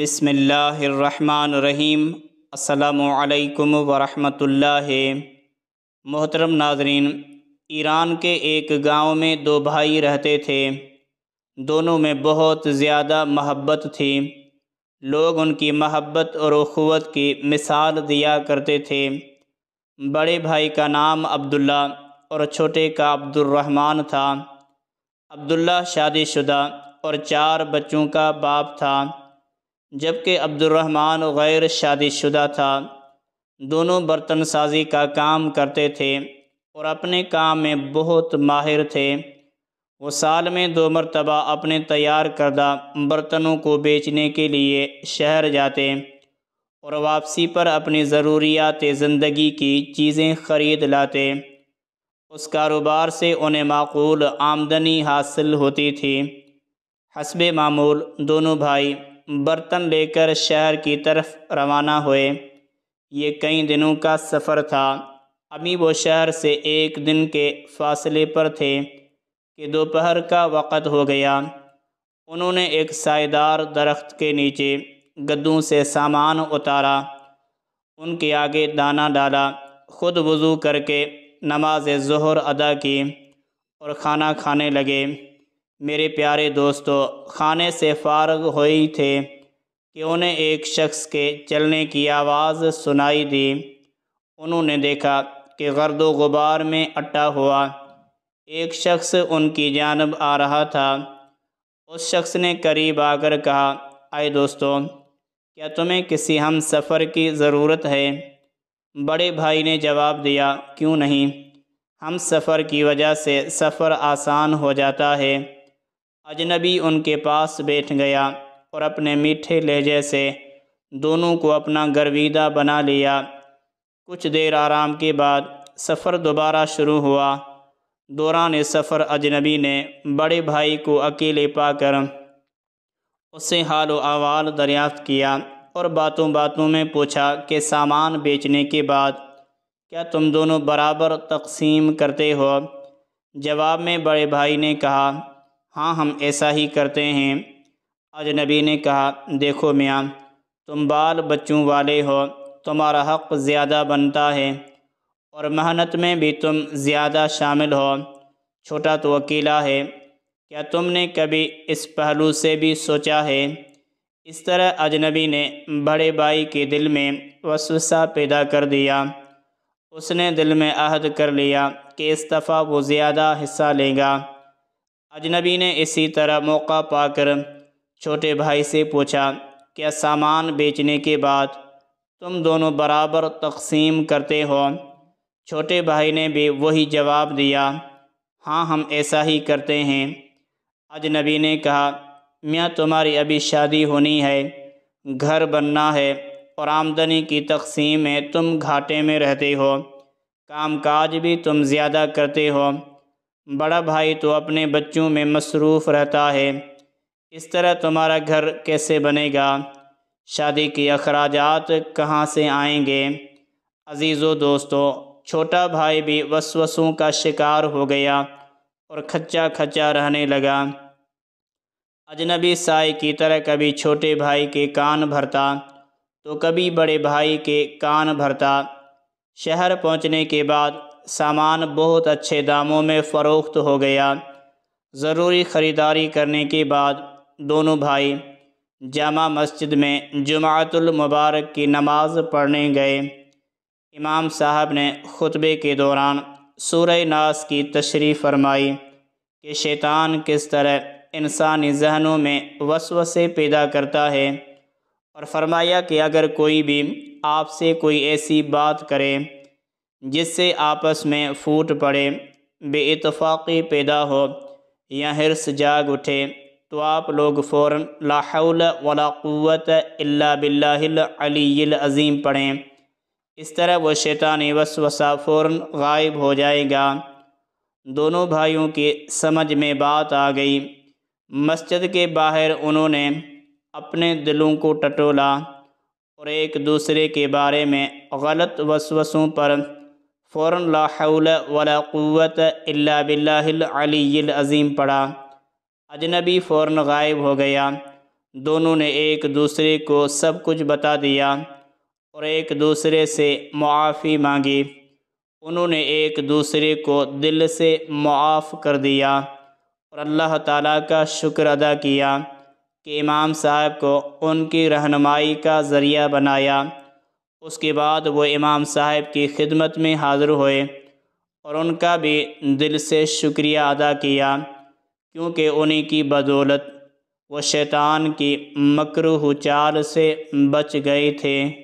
बिसमीम् अल्लाम वरहमतुल्लाह मोहतरम नाजरीन ईरान के एक गांव में दो भाई रहते थे दोनों में बहुत ज़्यादा महब्बत थी लोग उनकी महब्बत और अख़ुत की मिसाल दिया करते थे बड़े भाई का नाम अब्दुल्ला और छोटे का अब्दुलरहमान था अब्दुल्ला शादीशुदा और चार बच्चों का बाप था जबकि अब्दुलरहमान गैर शादीशुदा था दोनों बर्तन साजी का काम करते थे और अपने काम में बहुत माहिर थे वो साल में दो मरतबा अपने तैयार करदा बर्तनों को बेचने के लिए शहर जाते और वापसी पर अपनी ज़रूरियात ज़िंदगी की चीज़ें ख़रीद लाते उस कारोबार से उन्हें माकूल आमदनी हासिल होती थी हसब मामूल दोनों भाई बर्तन लेकर शहर की तरफ रवाना हुए ये कई दिनों का सफ़र था अभी वो शहर से एक दिन के फासले पर थे कि दोपहर का वक़्त हो गया उन्होंने एक सायेदार दरख्त के नीचे गद्दों से सामान उतारा उनके आगे दाना डाला खुद वज़ू करके नमाज ज़हर अदा की और खाना खाने लगे मेरे प्यारे दोस्तों खाने से फारग हुई थे कि उन्हें एक शख्स के चलने की आवाज़ सुनाई दी उन्होंने देखा कि गर्द गुबार में अट्टा हुआ एक शख्स उनकी जानब आ रहा था उस शख्स ने करीब आकर कहा आए दोस्तों क्या तुम्हें किसी हम सफ़र की ज़रूरत है बड़े भाई ने जवाब दिया क्यों नहीं हम सफ़र की वजह से सफ़र आसान हो जाता है अजनबी उनके पास बैठ गया और अपने मीठे लहजे से दोनों को अपना गर्विदा बना लिया कुछ देर आराम के बाद सफ़र दोबारा शुरू हुआ दौरान सफ़र अजनबी ने बड़े भाई को अकेले पाकर उससे हाल अहवाल दरियाफ़्त किया और बातों बातों में पूछा कि सामान बेचने के बाद क्या तुम दोनों बराबर तकसीम करते हो जवाब में बड़े भाई ने कहा हाँ हम ऐसा ही करते हैं अजनबी ने कहा देखो मियाँ तुम बाल बच्चों वाले हो तुम्हारा हक़ ज़्यादा बनता है और मेहनत में भी तुम ज़्यादा शामिल हो छोटा तो अकेला है क्या तुमने कभी इस पहलू से भी सोचा है इस तरह अजनबी ने बड़े भाई के दिल में वसवसा पैदा कर दिया उसने दिल में आहद कर लिया कि इस दफ़ा वो ज़्यादा हिस्सा लेगा अजनबी ने इसी तरह मौका पाकर छोटे भाई से पूछा क्या सामान बेचने के बाद तुम दोनों बराबर तकसीम करते हो छोटे भाई ने भी वही जवाब दिया हाँ हम ऐसा ही करते हैं अजनबी ने कहा मियाँ तुम्हारी अभी शादी होनी है घर बनना है और आमदनी की तकसीम में तुम घाटे में रहते हो कामकाज भी तुम ज़्यादा करते हो बड़ा भाई तो अपने बच्चों में मसरूफ़ रहता है इस तरह तुम्हारा घर कैसे बनेगा शादी के अखराज कहाँ से आएंगे अज़ीज़ों दोस्तों छोटा भाई भी वसवसों का शिकार हो गया और खच्चा खच्चा रहने लगा अजनबी साय की तरह कभी छोटे भाई के कान भरता तो कभी बड़े भाई के कान भरता शहर पहुंचने के बाद सामान बहुत अच्छे दामों में फ़रोख्त हो गया ज़रूरी ख़रीदारी करने के बाद दोनों भाई जामा मस्जिद में मुबारक की नमाज पढ़ने गए इमाम साहब ने ख़ुतबे के दौरान सूर्य नास की तशरी फरमाई कि शैतान किस तरह इंसानी जहनों में वसवसे पैदा करता है और फरमाया कि अगर कोई भी आपसे कोई ऐसी बात करे जिससे आपस में फूट पड़े बेतफाक़ी पैदा हो या हिरस जाग उठे तो आप लोग फ़ौर लाहौल वलाक़वत अल्ला बिल्लाज़ीम पढ़ें इस तरह वह शैतानी वसवसा फ़ौर गायब हो जाएगा दोनों भाइयों की समझ में बात आ गई मस्जिद के बाहर उन्होंने अपने दिलों को टटोला और एक दूसरे के बारे में गलत वसवसों पर फ़ौर लाउल वलाक़वत अल्ला बिल्लाज़ीम पढ़ा अजनबी फ़ौर गायब हो गया दोनों ने एक दूसरे को सब कुछ बता दिया और एक दूसरे से मुआफ़ी मांगी उन्होंने एक दूसरे को दिल से मुआफ़ कर दिया और अल्लाह ताला का शुक्र अदा किया कि इमाम साहब को उनकी रहनुमाई का ज़रिया बनाया उसके बाद वो इमाम साहब की खिदमत में हाज़िर हुए और उनका भी दिल से शुक्रिया अदा किया क्योंकि उन्हीं की बदौलत वो शैतान की मकरूह चाल से बच गए थे